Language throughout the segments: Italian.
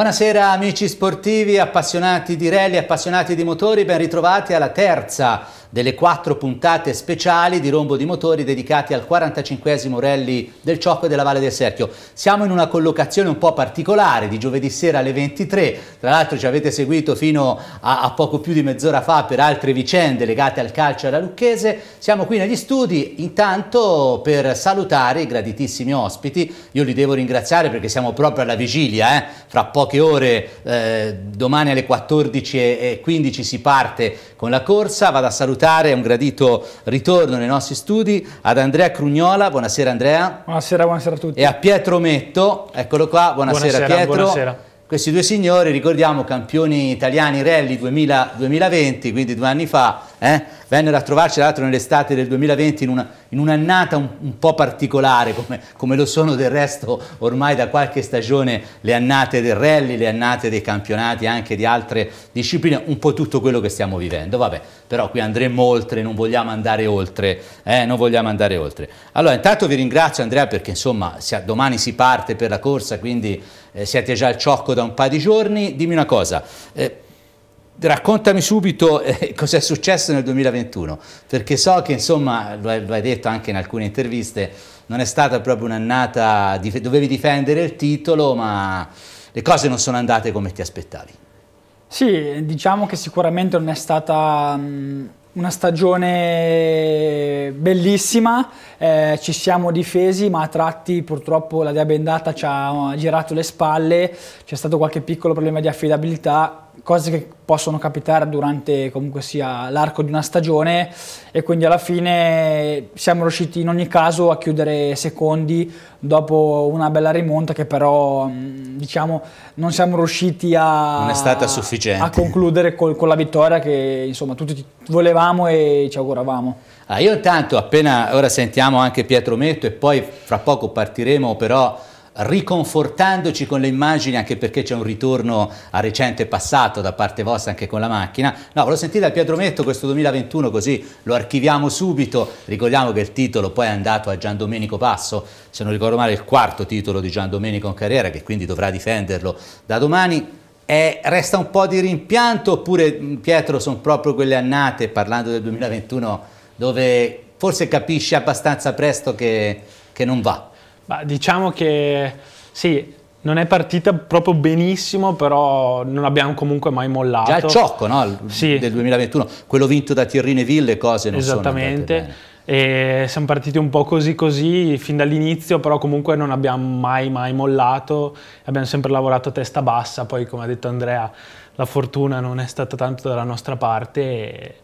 Buonasera amici sportivi, appassionati di rally, appassionati di motori, ben ritrovati alla terza delle quattro puntate speciali di Rombo di Motori dedicati al 45 rally del Ciocco e della Valle del Serchio. Siamo in una collocazione un po' particolare di giovedì sera alle 23, tra l'altro ci avete seguito fino a, a poco più di mezz'ora fa per altre vicende legate al calcio e alla Lucchese. Siamo qui negli studi intanto per salutare i graditissimi ospiti, io li devo ringraziare perché siamo proprio alla vigilia, eh? fra poche ore eh, domani alle 14.15 si parte con la corsa, vado a salutare salutare, un gradito ritorno nei nostri studi ad Andrea Crugnola, buonasera Andrea. Buonasera, buonasera a tutti. E a Pietro Metto, eccolo qua, buonasera, buonasera Pietro. Buonasera. Questi due signori, ricordiamo, campioni italiani rally 2000, 2020, quindi due anni fa, eh? vennero a trovarci l'altro nell'estate del 2020 in, un'annata un, un, po' particolare, come, come, lo sono del resto ormai da qualche stagione le annate del rally, le annate dei campionati anche di altre discipline, un po' tutto quello che stiamo vivendo. Vabbè, però qui andremo oltre, non vogliamo andare oltre, eh, non vogliamo andare oltre. Allora, intanto vi ringrazio Andrea perché insomma domani si parte per la corsa, quindi eh, siete già al ciocco da un paio di giorni. Dimmi una cosa. Eh, Raccontami subito eh, cosa è successo nel 2021, perché so che insomma, lo hai, lo hai, detto anche in alcune interviste, non è stata proprio un'annata, dif dovevi difendere il titolo, ma le cose non sono andate come ti aspettavi. Sì, diciamo che sicuramente non è stata mh, mm, una stagione bellissima, eh, ci siamo difesi, ma a tratti purtroppo la dea bendata ci ha girato le spalle, c'è stato qualche piccolo problema di affidabilità cose che possono capitare durante comunque sia l'arco di una stagione e quindi alla fine siamo riusciti in ogni caso a chiudere secondi dopo una bella rimonta che però mm, diciamo non siamo riusciti a, non è stata sufficiente. a concludere col, con la vittoria che insomma tutti volevamo e ci auguravamo. Ah, io intanto appena ora sentiamo anche Pietro Metto e poi fra poco partiremo però riconfortandoci con le immagini, anche perché c'è un ritorno a recente passato da parte vostra anche con la macchina. No, ve lo sentite da Metto questo 2021, così lo archiviamo subito. Ricordiamo che il titolo poi è andato a Gian Domenico Passo, se non ricordo male il quarto titolo di Gian Domenico in carriera, che quindi dovrà difenderlo da domani. Eh, resta un po' di rimpianto oppure mm, Pietro sono proprio quelle annate, parlando del 2021, dove forse capisce abbastanza presto che, che non va? Ma diciamo che sì, non è partita proprio benissimo, però non abbiamo comunque mai mollato. Già il ciocco no? sì. del 2021, quello vinto da Thierry Neville, le cose non Esattamente. E siamo partiti un po' così così fin dall'inizio, però comunque non abbiamo mai mai mollato, abbiamo sempre lavorato a testa bassa, poi come ha detto Andrea la fortuna non è stata tanto dalla nostra parte. E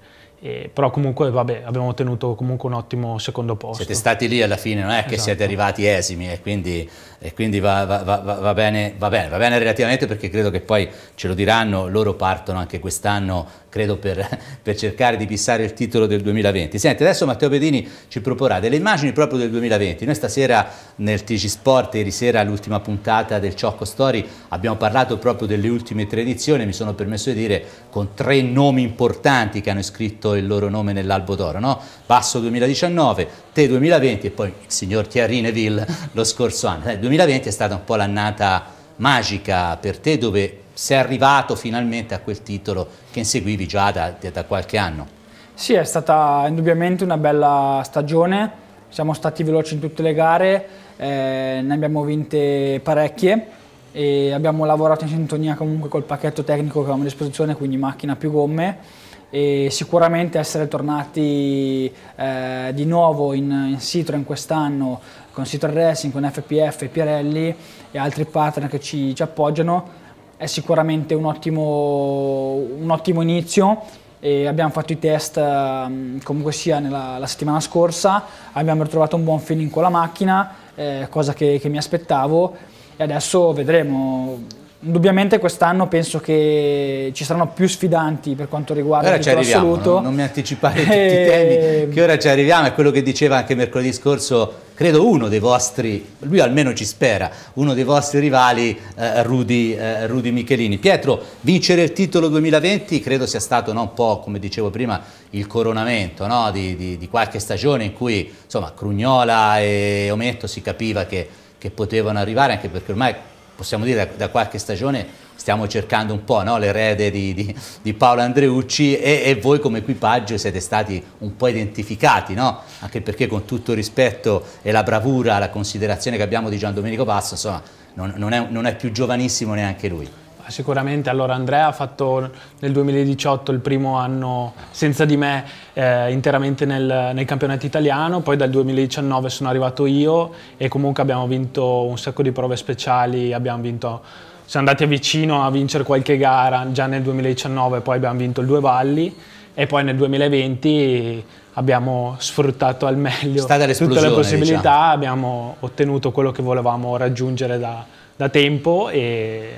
eh, però comunque vabbè, abbiamo ottenuto comunque un ottimo secondo posto. Siete stati lì alla fine, non è che esatto. siete arrivati esimi e quindi, e quindi va, va, va, va, bene, va, bene, va bene relativamente perché credo che poi ce lo diranno, loro partono anche quest'anno credo per, per, cercare di fissare il titolo del 2020. Senti, adesso Matteo Pedini ci proporrà delle immagini proprio del 2020. Noi stasera nel TG Sport, ieri sera all'ultima puntata del Ciocco Story, abbiamo parlato proprio delle ultime tre edizioni, mi sono permesso di dire, con tre nomi importanti che hanno iscritto il loro nome nell'albo d'oro, no? Basso 2019, Te 2020 e poi il signor Thierry Neville lo scorso anno. Eh, 2020 è stata un po' l'annata magica per te dove sei arrivato finalmente a quel titolo che inseguivi già da, da qualche anno. Sì, è stata indubbiamente una bella stagione, siamo stati veloci in tutte le gare, eh, ne abbiamo vinte parecchie e abbiamo lavorato in sintonia comunque col pacchetto tecnico che avevamo a disposizione, quindi macchina più gomme e sicuramente essere tornati eh, di nuovo in, in Citroen quest'anno con Citroen Racing, con FPF, Pirelli e altri partner che ci, ci appoggiano è sicuramente un ottimo, un ottimo inizio e abbiamo fatto i test mm, comunque sia nella, la settimana scorsa, abbiamo ritrovato un buon feeling con la macchina, eh, cosa che, che mi aspettavo e adesso vedremo indubbiamente quest'anno penso che ci saranno più sfidanti per quanto riguarda ora il titolo assoluto. Non, non mi anticipare tutti i temi, eh, che ora ci arriviamo, è quello che diceva anche mercoledì scorso credo uno dei vostri, lui almeno ci spera, uno dei vostri rivali eh, Rudy, eh, Rudy, Michelini. Pietro, vincere il titolo 2020 credo sia stato no, un po', come dicevo prima, il coronamento no, di, di, di, qualche stagione in cui insomma, Crugnola e Ometto si capiva che, che potevano arrivare, anche perché ormai possiamo dire da, da qualche stagione stiamo cercando un po' no, l'erede di, di, di, Paolo Andreucci e, e, voi come equipaggio siete stati un po' identificati, no? anche perché con tutto il rispetto e la bravura, la considerazione che abbiamo di Gian Domenico Passo, insomma, non, non, è, non è più giovanissimo neanche lui. Sicuramente, allora Andrea ha fatto nel 2018 il primo anno senza di me eh, interamente nel, nel, campionato italiano, poi dal 2019 sono arrivato io e comunque abbiamo vinto un sacco di prove speciali, abbiamo vinto siamo andati vicino a vincere qualche gara già nel 2019, poi abbiamo vinto il Due Valli e poi nel 2020 abbiamo sfruttato al meglio tutte le possibilità, diciamo. abbiamo ottenuto quello che volevamo raggiungere da, da tempo e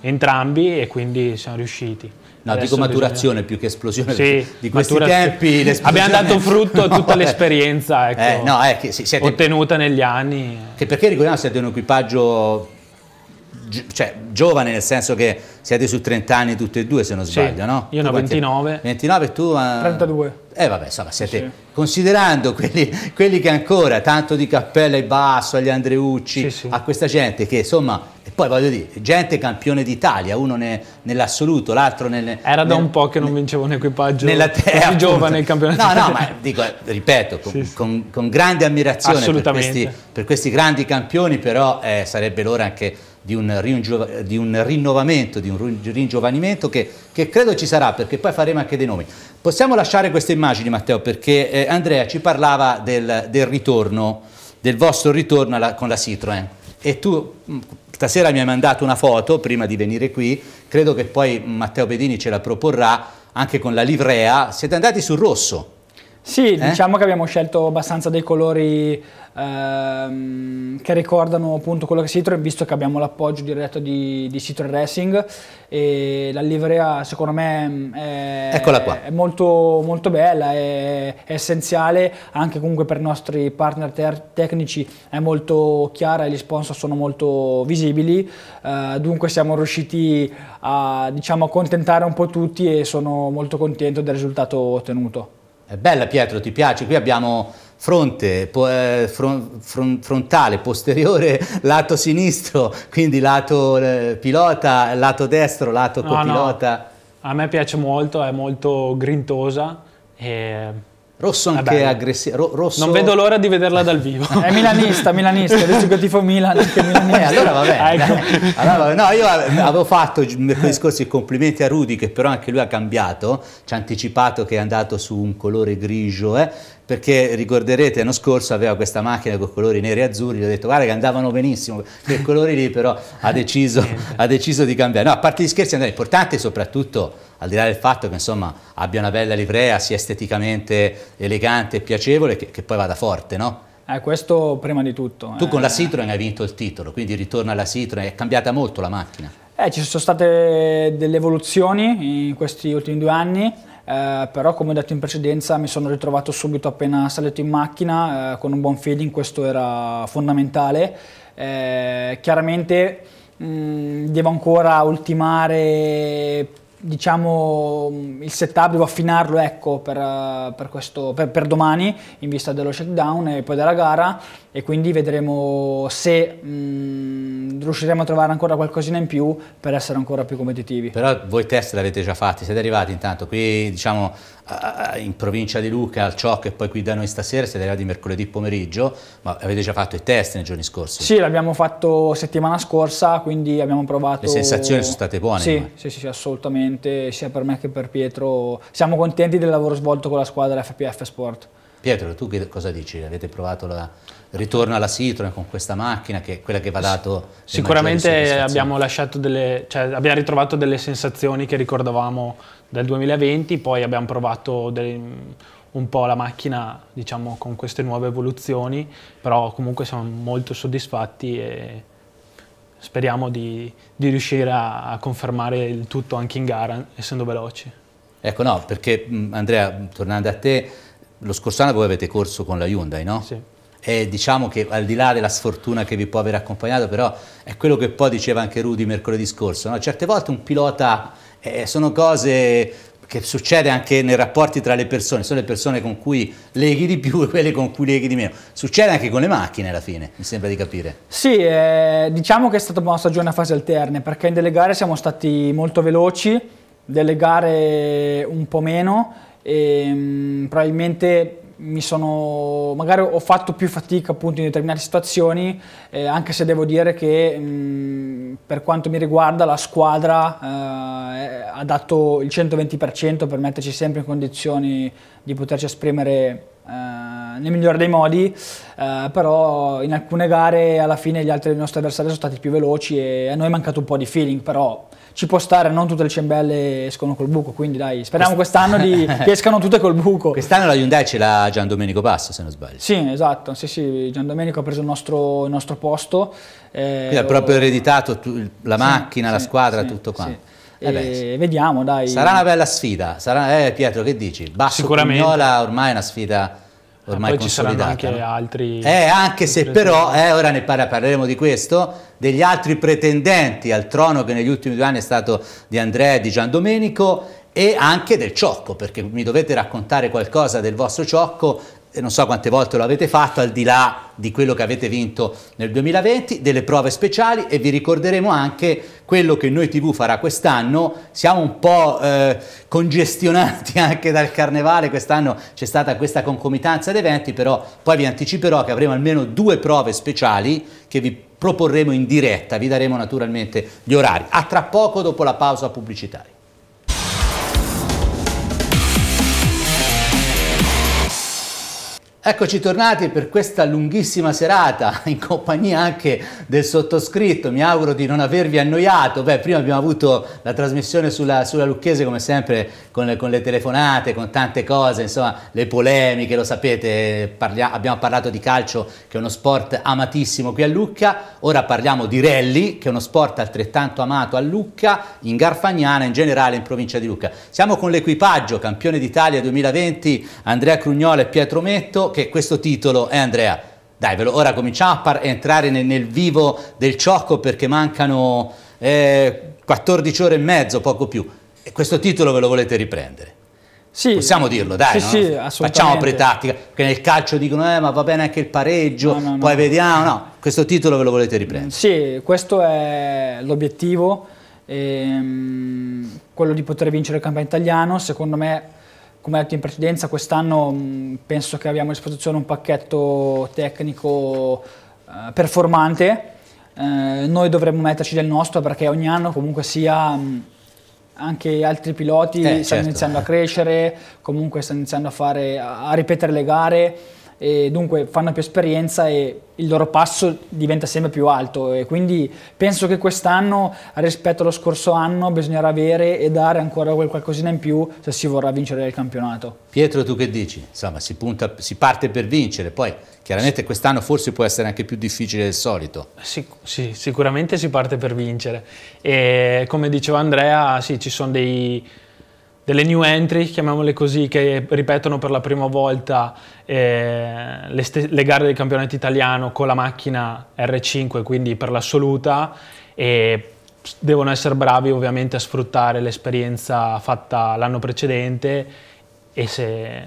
entrambi e quindi siamo riusciti. No, Adesso dico maturazione bisogna... più che esplosione sì, di questi maturazione... tempi. Abbiamo dato frutto a tutta no, l'esperienza eh. ecco, eh, no, eh, siete... ottenuta negli anni. Che perché ricordiamo siete un equipaggio cioè, giovane nel senso che siete su 30 anni tutti e due se non sbaglio, sì, no? Io ne ho 29. 29 e tu... Uh, eh, 32. Eh vabbè, insomma, siete, sì. considerando quelli, quelli, che ancora, tanto di Cappella e Basso, agli Andreucci, sì, a questa gente che insomma, e poi voglio dire, gente campione d'Italia, uno ne, nell'assoluto, l'altro nel... Era nel, da un po' che non vincevo un equipaggio nella terra, giovane il campionato. No, no, ma dico, ripeto, con, con, con grande ammirazione per questi, per questi, grandi campioni, però eh, sarebbe l'ora anche di un, di un, rinnovamento, di un ringiovanimento che, che, credo ci sarà perché poi faremo anche dei nomi. Possiamo lasciare queste immagini Matteo perché eh, Andrea ci parlava del, del, ritorno, del vostro ritorno alla, con la Citroën e tu mm, stasera mi hai mandato una foto prima di venire qui, credo che poi Matteo Bedini ce la proporrà anche con la livrea, siete andati sul rosso. Sì, eh? diciamo che abbiamo scelto abbastanza dei colori ehm, che ricordano appunto quello che è Citroen, visto che abbiamo l'appoggio diretto di, di Citroen Racing e la livrea secondo me mm, è, è molto, molto, bella, è, è, essenziale anche comunque per i nostri partner tecnici, è molto chiara e gli sponsor sono molto visibili, eh, dunque siamo riusciti a diciamo, accontentare un po' tutti e sono molto contento del risultato ottenuto. È bella Pietro, ti piace? Qui abbiamo fronte, po eh, front, front, frontale, posteriore, lato sinistro, quindi lato eh, pilota, lato destro, lato no, copilota. No. A me piace molto, è molto grintosa e Rosso anche eh aggressivo. Rosso... Non vedo l'ora di vederla dal vivo. È milanista, milanista, adesso che tifo Milan, anche milanista. Eh, allora va bene. Ah, ecco. Allora, no, io avevo fatto mercoledì scorso i complimenti a Rudy, che però anche lui ha cambiato, ci ha anticipato che è andato su un colore grigio, eh, perché ricorderete l'anno scorso aveva questa macchina con colori neri e azzurri, gli ho detto guarda che andavano benissimo quei colori lì, però ha deciso, ha deciso di cambiare. No, a parte gli scherzi, è importante soprattutto al di là del fatto che insomma, abbia una bella livrea, sia esteticamente elegante e piacevole, che, che poi vada forte, no? Eh, questo prima di tutto. Tu eh, con la eh. Citroen hai vinto il titolo, quindi ritorna alla Citroen, è cambiata molto la macchina. Eh, ci sono state delle evoluzioni in questi ultimi due anni, eh, però come ho detto in precedenza mi sono ritrovato subito appena salito in macchina eh, con un buon feeling, questo era fondamentale. Eh, chiaramente mh, mm, devo ancora ultimare diciamo, il setup, devo affinarlo ecco, per, per, questo, per, per, domani in vista dello shutdown e poi della gara e quindi vedremo se mh, mm, riusciremo a trovare ancora qualcosina in più per essere ancora più competitivi. Però voi test l'avete già fatti, siete arrivati intanto qui diciamo in provincia di Luca al Cioc e poi qui da noi stasera siete arrivati mercoledì pomeriggio, ma avete già fatto i test nei giorni scorsi? Sì, l'abbiamo fatto settimana scorsa, quindi abbiamo provato... Le sensazioni sono state buone? Sì, sì, sì, assolutamente, sia per me che per Pietro. Siamo contenti del lavoro svolto con la squadra FPF Sport. Pietro, tu che cosa dici? Avete provato la, il ritorno alla Citroen con questa macchina, che è quella che va dato... Sicuramente abbiamo, delle, cioè, abbiamo ritrovato delle sensazioni che ricordavamo del 2020, poi abbiamo provato del, un po' la macchina diciamo, con queste nuove evoluzioni, però comunque siamo molto soddisfatti e speriamo di, di riuscire a, a confermare il tutto anche in gara, essendo veloci. Ecco no, perché mm, Andrea, tornando a te, lo scorso anno voi avete corso con la Hyundai, no? Sì. E diciamo che al di là della sfortuna che vi può aver accompagnato, però è quello che poi diceva anche Rudy mercoledì scorso, no? certe volte un pilota eh, sono cose che succede anche nei rapporti tra le persone, sono le persone con cui leghi di più e quelle con cui leghi di meno. Succede anche con le macchine alla fine, mi sembra di capire. Sì, eh, diciamo che è stata una stagione a fasi alterne, perché in delle gare siamo stati molto veloci, delle gare un po' meno, e ehm, mh, probabilmente mi sono magari ho fatto più fatica appunto in determinate situazioni eh, anche se devo dire che mh, mm, per quanto mi riguarda la squadra eh, ha dato il 120% per metterci sempre in condizioni di poterci esprimere eh, nel migliore dei modi, eh, però in alcune gare alla fine gli altri nostri avversari sono stati più veloci e a noi è mancato un po' di feeling, però ci può stare, non tutte le cembelle escono col buco, quindi dai, speriamo quest'anno di, che escano tutte col buco. Quest'anno la Hyundai ce l'ha Gian Domenico Passa, se non sbaglio. Sì, esatto, sì, sì, Gian Domenico ha preso il nostro, il nostro posto. Eh, quindi ha proprio ereditato tu, la macchina, sì, la squadra, tutto quanto. Eh beh, vediamo, dai. Sarà una bella sfida. Sarà... Eh, Pietro, che dici? Basso Sicuramente. Pugnola ormai è una sfida ormai poi consolidata. Ci anche altri. Eh, anche se però, eh, ora ne parleremo di questo, degli altri pretendenti al trono che negli ultimi due anni è stato di Andrea e di Giandomenico e anche del Ciocco, perché mi dovete raccontare qualcosa del vostro Ciocco non so quante volte lo avete fatto, al di là di quello che avete vinto nel 2020, delle prove speciali e vi ricorderemo anche quello che Noi TV farà quest'anno. Siamo un po' eh, congestionati anche dal carnevale, quest'anno c'è stata questa concomitanza di eventi, però poi vi anticiperò che avremo almeno due prove speciali che vi proporremo in diretta, vi daremo naturalmente gli orari. A tra poco dopo la pausa pubblicitaria. Eccoci tornati per questa lunghissima serata in compagnia anche del sottoscritto, mi auguro di non avervi annoiato, beh prima abbiamo avuto la trasmissione sulla, sulla Lucchese come sempre con le, con le, telefonate, con tante cose, insomma le polemiche, lo sapete, parlia, abbiamo parlato di calcio che è uno sport amatissimo qui a Lucca, ora parliamo di rally che è uno sport altrettanto amato a Lucca, in Garfagnana, in generale in provincia di Lucca. Siamo con l'equipaggio campione d'Italia 2020 Andrea Crugnolo e Pietro Metto, che questo titolo è Andrea. Dai, ora cominciamo a entrare nel, nel, vivo del ciocco perché mancano eh, 14 ore e mezzo, poco più. E questo titolo ve lo volete riprendere? Sì, Possiamo dirlo, dai, sì, no? sì, facciamo pretattica, che nel calcio dicono eh, ma va bene anche il pareggio, no, no, poi vediamo, no, questo titolo ve lo volete riprendere? Sì, questo è l'obiettivo, ehm, quello di poter vincere il campionato italiano, secondo me come detto in precedenza, quest'anno mm, penso che abbiamo a disposizione un pacchetto tecnico eh, performante. Eh, noi dovremmo metterci del nostro perché ogni anno comunque sia mm, anche altri piloti eh, stanno certo. iniziando a crescere, comunque stanno iniziando a, fare, a ripetere le gare e dunque fanno più esperienza e il loro passo diventa sempre più alto e quindi penso che quest'anno rispetto allo scorso anno bisognerà avere e dare ancora qualcosina in più se si vorrà vincere il campionato. Pietro tu che dici? Insomma si, punta, si parte per vincere, poi chiaramente quest'anno forse può essere anche più difficile del solito. Sì, sì, sicuramente si parte per vincere e come diceva Andrea sì ci sono dei delle new entry, chiamiamole così, che ripetono per la prima volta eh, le, le, gare del campionato italiano con la macchina R5, quindi per l'assoluta, e devono essere bravi ovviamente a sfruttare l'esperienza fatta l'anno precedente e, se,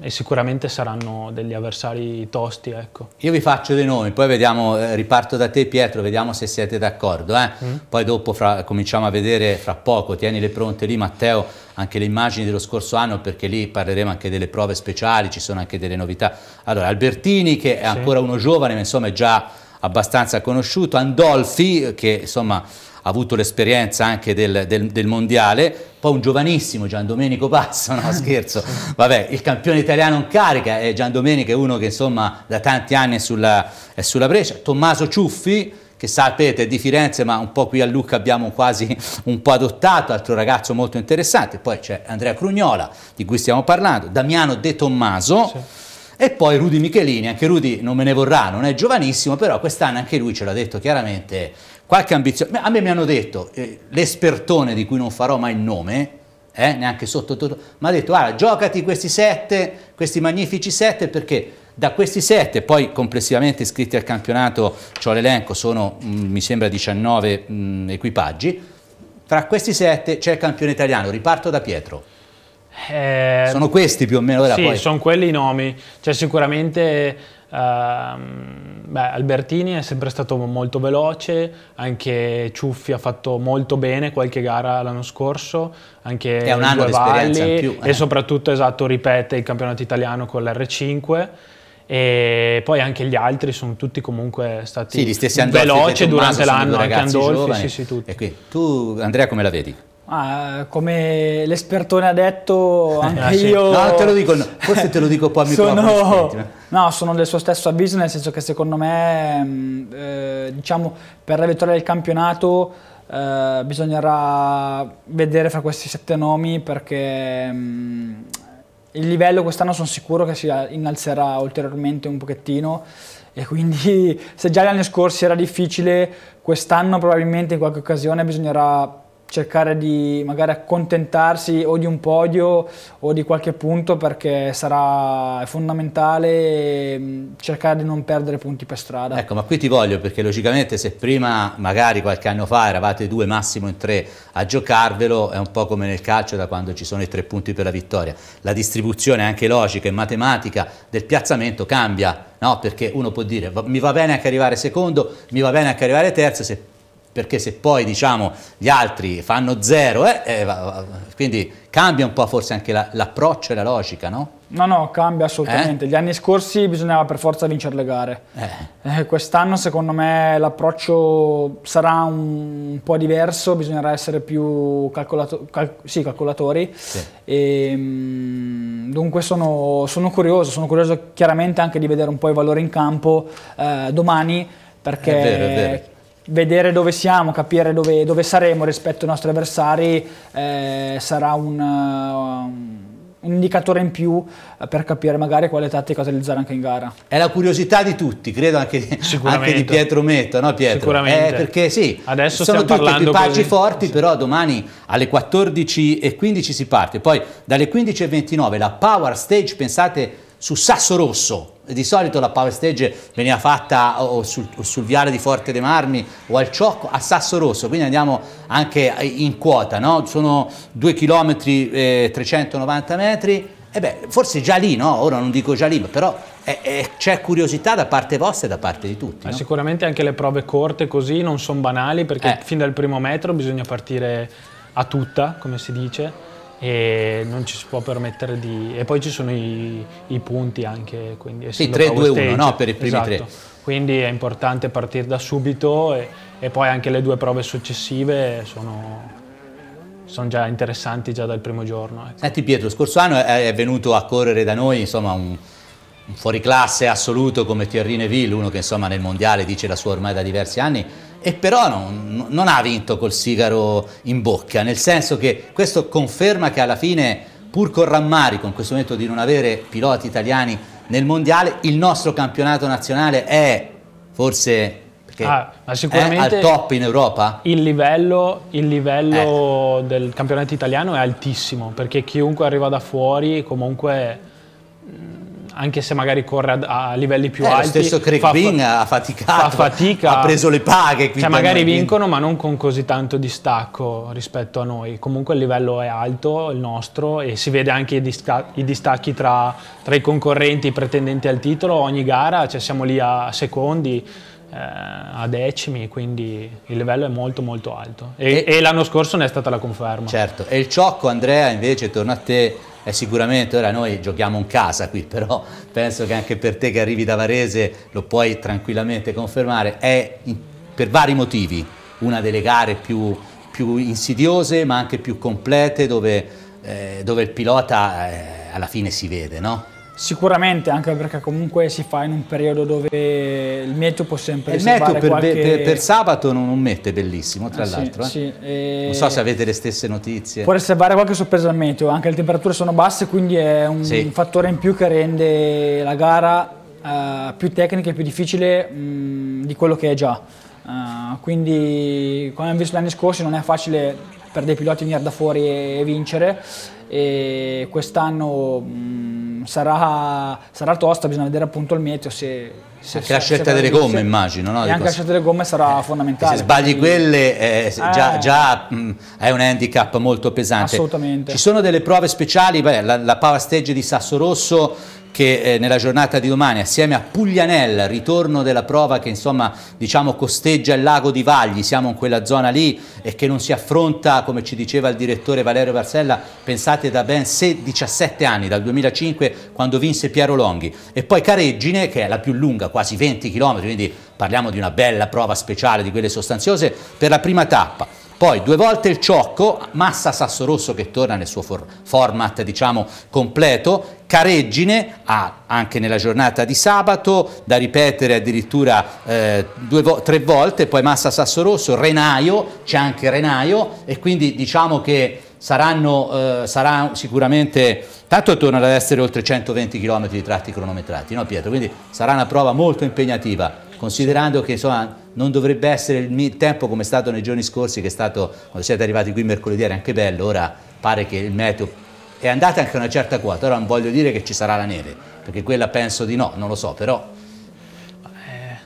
e, sicuramente saranno degli avversari tosti. Ecco. Io vi faccio dei nomi, poi vediamo, eh, riparto da te Pietro, vediamo se siete d'accordo. Eh? Mm. Poi dopo fra, cominciamo a vedere fra poco, tienile pronte lì Matteo, anche le immagini dello scorso anno perché lì parleremo anche delle prove speciali, ci sono anche delle novità. Allora Albertini che è ancora uno giovane ma insomma è già abbastanza conosciuto, Andolfi che insomma ha avuto l'esperienza anche del, del, del, mondiale, poi un giovanissimo Gian Domenico Pazzo, no scherzo, vabbè, il campione italiano in carica, è Gian Domenico è uno che insomma da tanti anni è sulla, è sulla breccia, Tommaso Ciuffi, che sapete è di Firenze ma un po' qui a Lucca abbiamo quasi un po' adottato, altro ragazzo molto interessante, poi c'è Andrea Crugnola di cui stiamo parlando, Damiano De Tommaso sì. e poi Rudy Michelini, anche Rudy non me ne vorrà, non è giovanissimo però quest'anno anche lui ce l'ha detto chiaramente qualche ambizione. A me mi hanno detto, eh, l'espertone di cui non farò mai il nome, eh, neanche sotto, tutto, mi ha detto, guarda, ah, giocati questi sette, questi magnifici sette, perché da questi sette, poi complessivamente iscritti al campionato, ho l'elenco, sono mh, mm, mi sembra 19 mh, mm, equipaggi, tra questi sette c'è il campione italiano, riparto da Pietro. Eh, sono questi più o meno? Ora sì, poi. sono quelli i nomi, Cioè sicuramente Ehm, beh, Albertini è sempre stato molto veloce, anche Ciuffi ha fatto molto bene qualche gara l'anno scorso, anche è un anno Valli, più, eh. e soprattutto esatto, ripete il campionato italiano con l'R5 e poi anche gli altri sono tutti comunque stati sì, veloci durante l'anno, anche Andolfi, sì, sì, tutti. tu Andrea come la vedi? Ah, come l'espertone ha detto, ah, anche io... No, te lo dico, no. forse te lo dico poi a microfono. Sono... No, sono del suo stesso avviso, nel senso che secondo me, mm, eh, diciamo, per la vittoria del campionato eh, bisognerà vedere fra questi sette nomi perché mh, mm, il livello quest'anno sono sicuro che si innalzerà ulteriormente un pochettino e quindi se già gli anni scorsi era difficile, quest'anno probabilmente in qualche occasione bisognerà cercare di magari accontentarsi o di un podio o di qualche punto perché sarà fondamentale mm, cercare di non perdere punti per strada. Ecco, ma qui ti voglio perché logicamente se prima magari qualche anno fa eravate due, massimo in tre a giocarvelo, è un po' come nel calcio da quando ci sono i tre punti per la vittoria. La distribuzione anche logica e matematica del piazzamento cambia, no? Perché uno può dire mi va bene anche arrivare secondo, mi va bene anche arrivare terzo, se perché se poi diciamo gli altri fanno zero, eh, eh, quindi cambia un po' forse anche l'approccio la, e la logica, no? No, no, cambia assolutamente. Eh? Gli anni scorsi bisognava per forza vincere le gare. Eh. Eh, quest'anno secondo me l'approccio sarà un, un, po' diverso, bisognerà essere più calcolato, cal, sì, calcolatori. Sì. E, ehm, dunque sono, sono, curioso, sono curioso chiaramente anche di vedere un po' i valori in campo eh, domani perché è vero, è vero vedere dove siamo, capire dove, dove saremo rispetto ai nostri avversari eh, sarà un, eh, un, indicatore in più eh, per capire magari quale tattica utilizzare anche in gara. È la curiosità di tutti, credo anche, anche di Pietro Metta, no Pietro? Sicuramente. Eh, perché sì, Adesso sono tutti equipaggi così. forti, sì. però domani alle 14.15 si parte, poi dalle 15.29 la Power Stage, pensate su Sasso Rosso. Di solito la power stage veniva fatta o sul, o sul, viale di Forte dei Marmi o al Ciocco a Sasso Rosso, quindi andiamo anche in quota, no? sono 2 km eh, 390 metri, e beh, forse già lì, no? ora non dico già lì, però c'è curiosità da parte vostra e da parte di tutti. No? Sicuramente anche le prove corte così non sono banali perché eh. fin dal primo metro bisogna partire a tutta, come si dice e non ci si può permettere di... e poi ci sono i, i punti anche, quindi... Sì, 3-2-1 no, per i primi esatto. tre. Quindi è importante partire da subito e, e poi anche le due prove successive sono, sono già interessanti già dal primo giorno. Ecco. Senti Pietro, scorso anno è venuto a correre da noi insomma, un, un fuoriclasse assoluto come Thierry Neville, uno che insomma nel mondiale dice la sua ormai da diversi anni, e però non, non, ha vinto col sigaro in bocca, nel senso che questo conferma che alla fine, pur con rammarico in questo momento di non avere piloti italiani nel mondiale, il nostro campionato nazionale è forse ah, è al top in Europa. Il livello, il livello eh. del campionato italiano è altissimo, perché chiunque arriva da fuori comunque anche se magari corre a, a livelli più eh, alti. Lo stesso Craig fa, Bing ha faticato, fa fatica, ha preso le paghe. Cioè magari vincono ma non con così tanto distacco rispetto a noi. Comunque il livello è alto, il nostro, e si vede anche i, disca- i distacchi tra, tra, i concorrenti, i pretendenti al titolo. Ogni gara cioè siamo lì a secondi eh, a decimi, quindi il livello è molto molto alto. E, e, e l'anno scorso ne è stata la conferma. Certo, e il ciocco Andrea invece torna a te è eh, sicuramente, ora noi giochiamo in casa qui, però penso che anche per te che arrivi da Varese lo puoi tranquillamente confermare, è per vari motivi una delle gare più, più insidiose ma anche più complete dove, eh, dove il pilota eh, alla fine si vede, no? Sicuramente, anche perché comunque si fa in un periodo dove il meteo può sempre essere. Il meteo per, qualche... per, per, sabato non, mette bellissimo, tra ah, l'altro. Sì, eh. sì, e... Non so se avete le stesse notizie. Può riservare qualche sorpresa al meteo, anche le temperature sono basse, quindi è un sì. fattore in più che rende la gara uh, più tecnica e più difficile mh, mm, di quello che è già. Uh, quindi, come abbiamo visto gli anni scorsi, non è facile per dei piloti venire da fuori e, e vincere. E quest'anno. Mh, mm, sarà, sarà, tosta, bisogna vedere appunto il meteo se... se anche se, la scelta se delle gomme immagino, no? E anche la scelta delle gomme sarà eh, fondamentale. Se sbagli quelle eh, già, eh. già mh, mm, è un handicap molto pesante. Assolutamente. Ci sono delle prove speciali, beh, la, la Power Stage di Sasso Rosso che eh, nella giornata di domani assieme a Puglianel, ritorno della prova che insomma diciamo costeggia il lago di Vagli, siamo in quella zona lì e che non si affronta come ci diceva il direttore Valerio Varsella, pensate da ben 17 anni, dal 2005 quando vinse Piero Longhi e poi Careggine che è la più lunga, quasi 20 km, quindi parliamo di una bella prova speciale di quelle sostanziose per la prima tappa. Poi due volte il ciocco, massa Sasso Rosso che torna nel suo for format diciamo completo, Careggine ah, anche nella giornata di sabato, da ripetere addirittura eh, vo tre volte, poi Massa Sasso Rosso, Renaio, c'è anche Renaio e quindi diciamo che saranno, eh, sarà sicuramente, tanto torna ad essere oltre 120 km di tratti cronometrati, no Pietro? Quindi sarà una prova molto impegnativa, considerando che insomma non dovrebbe essere il tempo come è stato nei giorni scorsi, che è stato, quando siete arrivati qui mercoledì era anche bello, ora pare che il meteo è andata anche a una certa quota, ora non voglio dire che ci sarà la neve, perché quella penso di no, non lo so, però... Eh,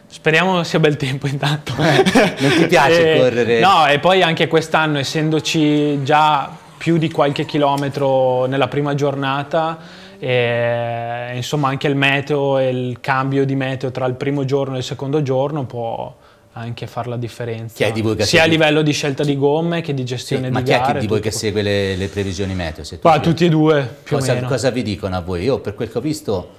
speriamo sia bel tempo intanto. Eh, non ti piace eh, correre? No, e poi anche quest'anno, essendoci già più di qualche chilometro nella prima giornata, eh, insomma anche il meteo e il cambio di meteo tra il primo giorno e il secondo giorno può anche far la differenza sia segue... a livello di scelta di gomme che di gestione sì, ma di ma chi è di voi che segue le, le previsioni meteo? tu ah, tutti e due più cosa, o meno. cosa vi dicono a voi? Io per quel che ho visto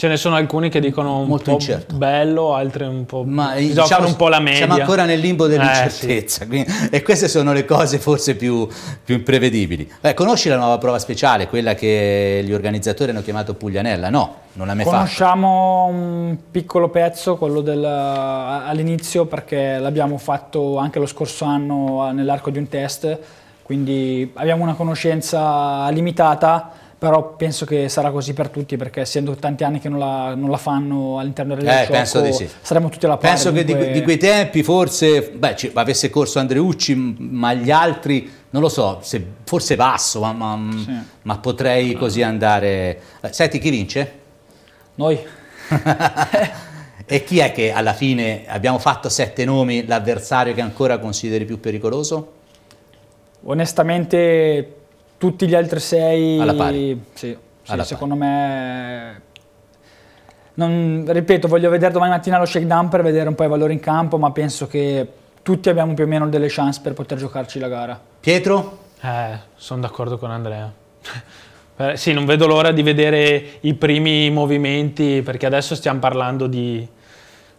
Ce ne sono alcuni che dicono un Molto po' incerto. bello, altri un po'... Ma diciamo, un po' la media. Siamo ancora nel limbo dell'incertezza. Eh, sì. e queste sono le cose forse più, più imprevedibili. Beh, conosci la nuova prova speciale, quella che gli organizzatori hanno chiamato Puglianella? No, non l'ha mai Conosciamo fatto. Conosciamo un piccolo pezzo, quello all'inizio, perché l'abbiamo fatto anche lo scorso anno nell'arco di un test, quindi abbiamo una conoscenza limitata però penso che sarà così per tutti perché essendo tanti anni che non la, non la fanno all'interno del eh, gioco sì. saremo tutti alla pari penso dunque... che di, di, quei tempi forse beh, ci, avesse corso Andreucci ma gli altri non lo so se, forse Vasso ma, ma, sì. ma potrei no. così andare eh, senti chi vince? noi e chi è che alla fine abbiamo fatto sette nomi l'avversario che ancora consideri più pericoloso? onestamente tutti gli altri sei... Alla pari. Sì, sì Alla secondo pari. me... Non, ripeto, voglio vedere domani mattina lo shakedown per vedere un po' i valori in campo, ma penso che tutti abbiamo più o meno delle chance per poter giocarci la gara. Pietro? Eh, sono d'accordo con Andrea. Eh, sì, non vedo l'ora di vedere i primi movimenti, perché adesso stiamo parlando di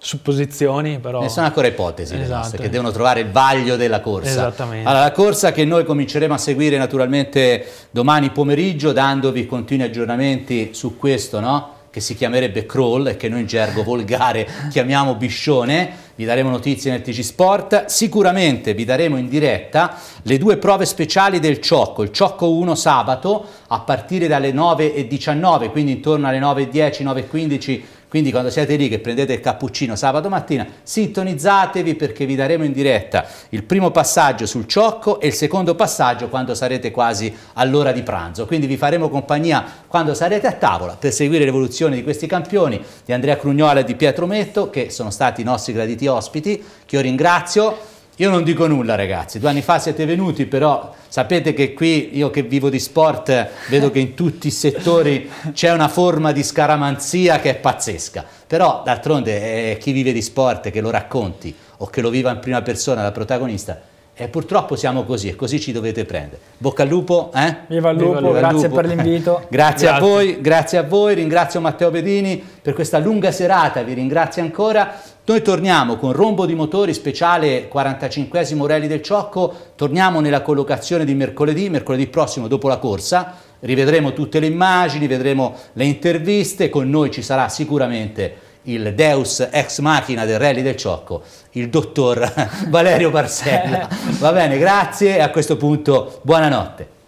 supposizioni, però... Ne sono ancora ipotesi esatto. nostre, che devono trovare il vaglio della corsa. Esattamente. Allora, la corsa che noi cominceremo a seguire naturalmente domani pomeriggio, dandovi continui aggiornamenti su questo, no? che si chiamerebbe crawl e che noi in gergo volgare chiamiamo biscione, vi daremo notizie nel TG Sport, sicuramente vi daremo in diretta le due prove speciali del Ciocco, il Ciocco 1 sabato a partire dalle 9.19, quindi intorno alle 9.10, 9.15 quindi quando siete lì che prendete il cappuccino sabato mattina, sintonizzatevi perché vi daremo in diretta il primo passaggio sul ciocco e il secondo passaggio quando sarete quasi all'ora di pranzo. Quindi vi faremo compagnia quando sarete a tavola per seguire l'evoluzione di questi campioni, di Andrea Crugnola e di Pietro Metto, che sono stati i nostri graditi ospiti, che io ringrazio. Io non dico nulla ragazzi, due anni fa siete venuti, però sapete che qui io che vivo di sport vedo che in tutti i settori c'è una forma di scaramanzia che è pazzesca. Però d'altronde eh, chi vive di sport, che lo racconti o che lo viva in prima persona da protagonista, e purtroppo siamo così e così ci dovete prendere. Bocca al lupo, eh? Viva il lupo, Viva lupo. grazie per l'invito. grazie, grazie, a voi, grazie a voi, ringrazio Matteo Bedini per questa lunga serata, vi ringrazio ancora. Noi torniamo con Rombo di Motori speciale 45esimo del Ciocco, torniamo nella collocazione di mercoledì, mercoledì prossimo dopo la corsa, rivedremo tutte le immagini, vedremo le interviste, con noi ci sarà sicuramente il deus ex machina del rally del Ciocco, il dottor Valerio Parsella. Va bene, grazie e a questo punto buonanotte.